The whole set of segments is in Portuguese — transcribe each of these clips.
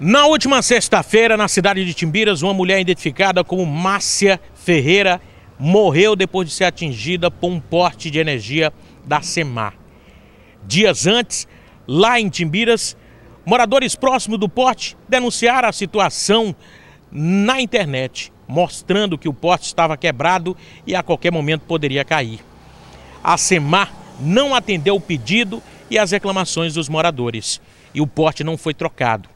Na última sexta-feira, na cidade de Timbiras, uma mulher identificada como Márcia Ferreira morreu depois de ser atingida por um porte de energia da Semar. Dias antes, lá em Timbiras, moradores próximos do porte denunciaram a situação na internet, mostrando que o porte estava quebrado e a qualquer momento poderia cair. A Semar não atendeu o pedido e as reclamações dos moradores, e o porte não foi trocado.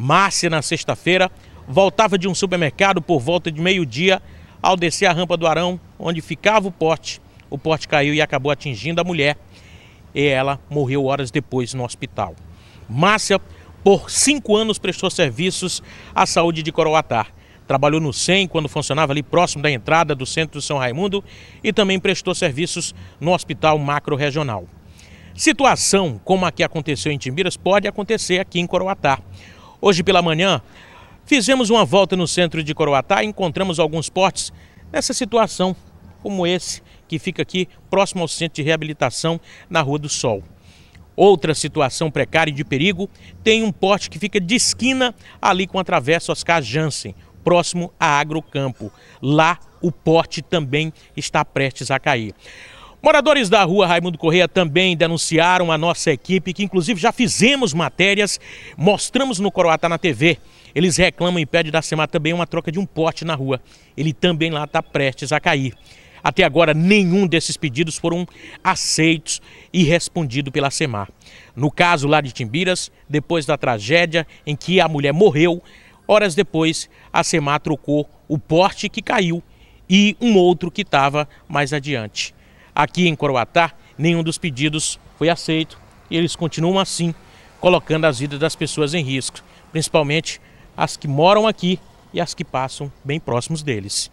Márcia, na sexta-feira, voltava de um supermercado por volta de meio-dia. Ao descer a rampa do Arão, onde ficava o pote, o pote caiu e acabou atingindo a mulher. E ela morreu horas depois no hospital. Márcia, por cinco anos, prestou serviços à saúde de Coroatá. Trabalhou no SEM quando funcionava ali próximo da entrada do centro de São Raimundo e também prestou serviços no Hospital Macro Regional. Situação como a que aconteceu em Timbiras pode acontecer aqui em Coroatá. Hoje pela manhã, fizemos uma volta no centro de Coroatá e encontramos alguns portes nessa situação, como esse, que fica aqui próximo ao centro de reabilitação na Rua do Sol. Outra situação precária e de perigo tem um porte que fica de esquina ali com a Travessa Oscar Jansen, próximo a Agrocampo. Lá o porte também está prestes a cair. Moradores da rua Raimundo Correia também denunciaram a nossa equipe, que inclusive já fizemos matérias, mostramos no Coroata na TV. Eles reclamam e pedem da SEMA também uma troca de um porte na rua. Ele também lá está prestes a cair. Até agora, nenhum desses pedidos foram aceitos e respondido pela SEMAR. No caso lá de Timbiras, depois da tragédia em que a mulher morreu, horas depois a SEMAR trocou o porte que caiu e um outro que estava mais adiante. Aqui em Coroatá, nenhum dos pedidos foi aceito e eles continuam assim, colocando as vidas das pessoas em risco, principalmente as que moram aqui e as que passam bem próximos deles.